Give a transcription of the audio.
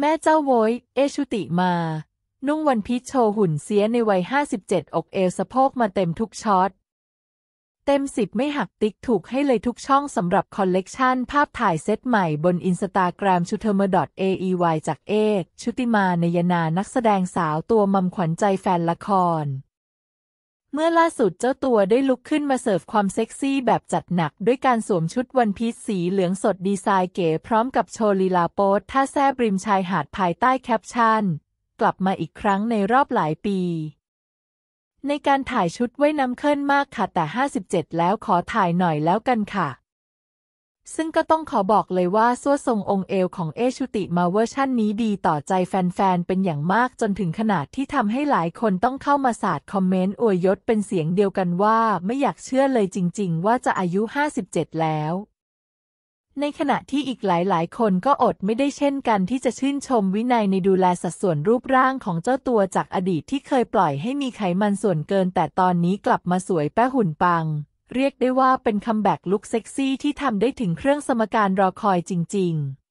แม่เจ้าโวย เอชุติมา นุ่งวันพิชโชว์หุ่นเสียในวัย 57 อกเอวสะโพกมาเต็มทุกช็อต เต็มสิบไม่หักติ๊กถูกให้เลยทุกช่องสำหรับคอลเลกชันภาพถ่ายเซตใหม่บนอินสตาแกรมชูเทอร์เมดอทเอยจากเอชุติมานยนา นักแสดงสาวตัวมัมขวัญใจแฟนละครเมื่อล่าสุดเจ้าตัวได้ลุกขึ้นมาเสิร์ฟความเซ็กซี่แบบจัดหนักด้วยการสวมชุดวันพีซสีเหลืองสดดีไซน์เก๋พร้อมกับโชว์ลีลาโป๊ท่าแซบริมชายหาดภายใต้แคปชั่น กลับมาอีกครั้งในรอบหลายปี ในการถ่ายชุดไว้น้ำเคลื่อนมากค่ะแต่ 57 แล้วขอถ่ายหน่อยแล้วกันค่ะซึ่งก็ต้องขอบอกเลยว่าซั่วทรงองค์เอวของเอชุติมาเวอร์ชั่นนี้ดีต่อใจแฟนๆ เป็นอย่างมากจนถึงขนาดที่ทำให้หลายคนต้องเข้ามาสาดคอมเมนต์อวยยศเป็นเสียงเดียวกันว่า ไม่อยากเชื่อเลยจริงๆว่าจะอายุ 57 แล้ว ในขณะที่อีกหลายๆคนก็อดไม่ได้เช่นกันที่จะชื่นชมวินัยในดูแลสัดส่วนรูปร่างของเจ้าตัวจากอดีตที่เคยปล่อยให้มีไขมันส่วนเกิน แต่ตอนนี้กลับมาสวยแป้หุ่นปังเรียกได้ว่าเป็นคัมแบ็กลุคเซ็กซี่ที่ทำได้ถึงเครื่องสมการรอคอยจริงๆ